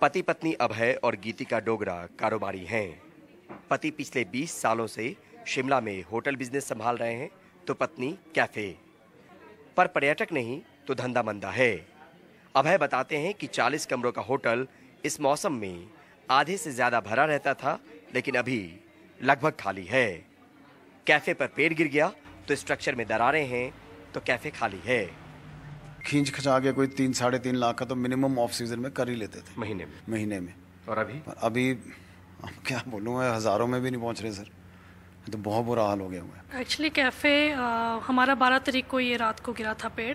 पति पत्नी अभय और गीतिका डोगरा कारोबारी हैं पति पिछले 20 सालों से शिमला में होटल बिजनेस संभाल रहे हैं तो पत्नी कैफे पर पर्यटक नहीं तो धंधा मंदा है अभय बताते हैं कि 40 कमरों का होटल इस मौसम में आधे से ज्यादा भरा रहता था लेकिन अभी लगभग खाली है कैफे पर पेड़ गिर गया तो स्ट्रक्चर में दरारें हैं तो कैफे खाली है खींच खचा के कोई तीन साढ़े तीन लाख का तो मिनिमम ऑफ सीजन में कर ही लेते थे महीने में महीने में और अभी अभी क्या बोलूँ मैं हज़ारों में भी नहीं पहुँच रहे सर तो बहुत बुरा हाल हो गया हुआ है एक्चुअली कैफ़े हमारा बारह तारीख को ये रात को गिरा था पेड़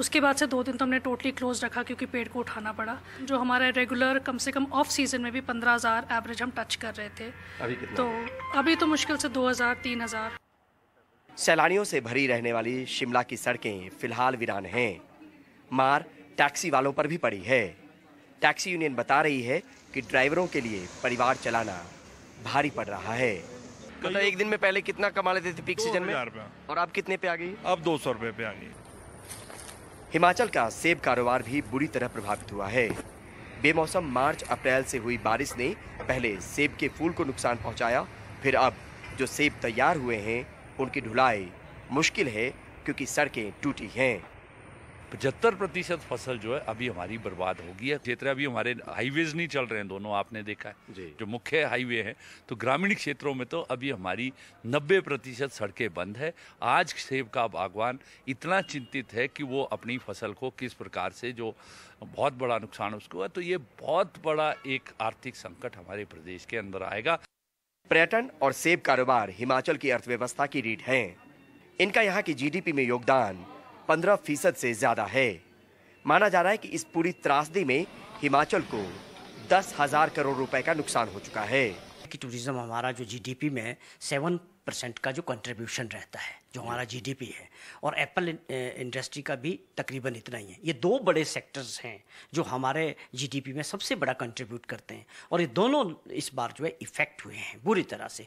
उसके बाद से दो दिन तो हमने टोटली क्लोज रखा क्योंकि पेड़ को उठाना पड़ा जो हमारा रेगुलर कम से कम ऑफ सीजन में भी पंद्रह हज़ार एवरेज हम टच कर रहे थे अभी कितना? तो अभी तो मुश्किल से दो हज़ार तीन हज़ार सैलानियों से भरी रहने वाली शिमला की सड़कें फिलहाल वीरान हैं मार टैक्सी वालों पर भी पड़ी है टैक्सी यूनियन बता रही है कि ड्राइवरों के लिए परिवार चलाना भारी पड़ रहा है मतलब तो एक दिन में पहले कितना कमा लेते थे पीक सीजन में और अब कितने पे आ गई अब दो सौ रुपये पे आ गई हिमाचल का सेब कारोबार भी बुरी तरह प्रभावित हुआ है बेमौसम मार्च अप्रैल से हुई बारिश ने पहले सेब के फूल को नुकसान पहुंचाया फिर अब जो सेब तैयार हुए हैं उनकी ढुलाई मुश्किल है क्योंकि सड़कें टूटी हैं पचहत्तर प्रतिशत फसल जो है अभी हमारी बर्बाद होगी है क्षेत्र अभी हमारे हाईवेज नहीं चल रहे हैं दोनों आपने देखा है जो मुख्य हाईवे हैं तो ग्रामीण क्षेत्रों में तो अभी हमारी नब्बे प्रतिशत सड़कें बंद है आज सेब का बागवान इतना चिंतित है कि वो अपनी फसल को किस प्रकार से जो बहुत बड़ा नुकसान उसको हुआ तो ये बहुत बड़ा एक आर्थिक संकट हमारे प्रदेश के अंदर आएगा पर्यटन और सेब कारोबार हिमाचल की अर्थव्यवस्था की रीढ़ है इनका यहाँ की जीडीपी में योगदान पंद्रह फीसद से ज्यादा है माना जा रहा है कि इस पूरी त्रासदी में हिमाचल को दस हजार करोड़ रुपए का नुकसान हो चुका है कि टूरिज्म हमारा जो जीडीपी में सेवन परसेंट का जो कंट्रीब्यूशन रहता है जो हमारा जीडीपी है और एप्पल इंडस्ट्री eh, का भी तकरीबन इतना ही है ये दो बड़े सेक्टर्स हैं जो हमारे जीडीपी में सबसे बड़ा कंट्रीब्यूट करते हैं और ये दोनों इस बार जो है इफेक्ट हुए हैं बुरी तरह से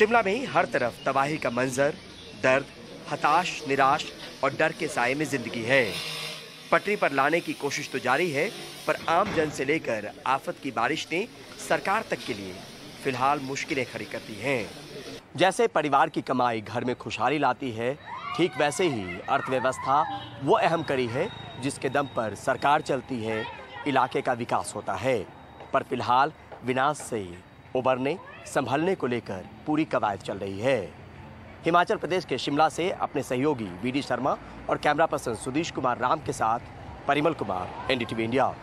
शिमला में ही हर तरफ तबाही का मंजर दर्द हताश निराश और डर के साय में जिंदगी है पटरी पर लाने की कोशिश तो जारी है पर आम जन से लेकर आफत की बारिश ने सरकार तक के लिए फिलहाल मुश्किलें खड़ी कर दी हैं जैसे परिवार की कमाई घर में खुशहाली लाती है ठीक वैसे ही अर्थव्यवस्था वो अहम कड़ी है जिसके दम पर सरकार चलती है इलाके का विकास होता है पर फिलहाल विनाश से उबरने संभलने को लेकर पूरी कवायद चल रही है हिमाचल प्रदेश के शिमला से अपने सहयोगी वी शर्मा और कैमरा पर्सन सुदीश कुमार राम के साथ परिमल कुमार एनडीटीवी इंडिया